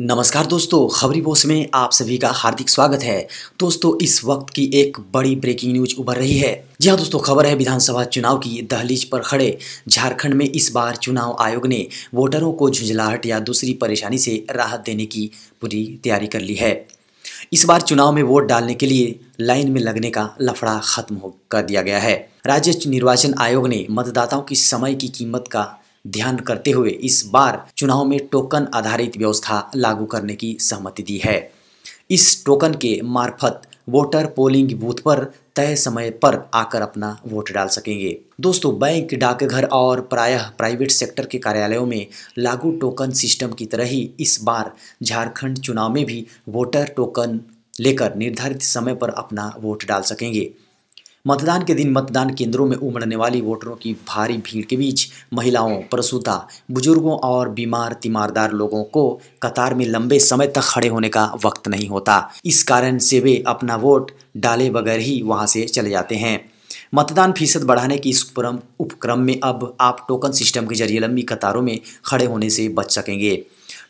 नमस्कार दोस्तों खबरी बोस में आप सभी का हार्दिक स्वागत है दोस्तों इस वक्त की एक बड़ी ब्रेकिंग न्यूज उभर रही है जी हाँ दोस्तों खबर है विधानसभा चुनाव की दहलीज पर खड़े झारखंड में इस बार चुनाव आयोग ने वोटरों को झुंझलाहट या दूसरी परेशानी से राहत देने की पूरी तैयारी कर ली है इस बार चुनाव में वोट डालने के लिए लाइन में लगने का लफड़ा खत्म हो कर दिया गया है राज्य निर्वाचन आयोग ने मतदाताओं की समय की कीमत का ध्यान करते हुए इस बार चुनाव में टोकन आधारित व्यवस्था लागू करने की सहमति दी है इस टोकन के मार्फत वोटर पोलिंग बूथ पर तय समय पर आकर अपना वोट डाल सकेंगे दोस्तों बैंक डाकघर और प्रायः प्राइवेट सेक्टर के कार्यालयों में लागू टोकन सिस्टम की तरह ही इस बार झारखंड चुनाव में भी वोटर टोकन लेकर निर्धारित समय पर अपना वोट डाल सकेंगे मतदान के दिन मतदान केंद्रों में उमड़ने वाली वोटरों की भारी भीड़ के बीच महिलाओं प्रसूता बुजुर्गों और बीमार तीमारदार लोगों को कतार में लंबे समय तक खड़े होने का वक्त नहीं होता इस कारण से वे अपना वोट डाले बगैर ही वहाँ से चले जाते हैं मतदान फीसद बढ़ाने की इस उपक्रम में अब आप टोकन सिस्टम के जरिए लंबी कतारों में खड़े होने से बच सकेंगे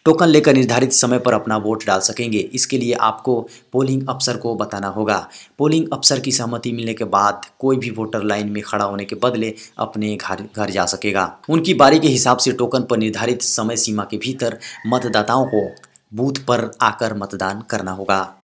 टोकन लेकर निर्धारित समय पर अपना वोट डाल सकेंगे इसके लिए आपको पोलिंग अफसर को बताना होगा पोलिंग अफसर की सहमति मिलने के बाद कोई भी वोटर लाइन में खड़ा होने के बदले अपने घर घर जा सकेगा उनकी बारी के हिसाब से टोकन पर निर्धारित समय सीमा के भीतर मतदाताओं को बूथ पर आकर मतदान करना होगा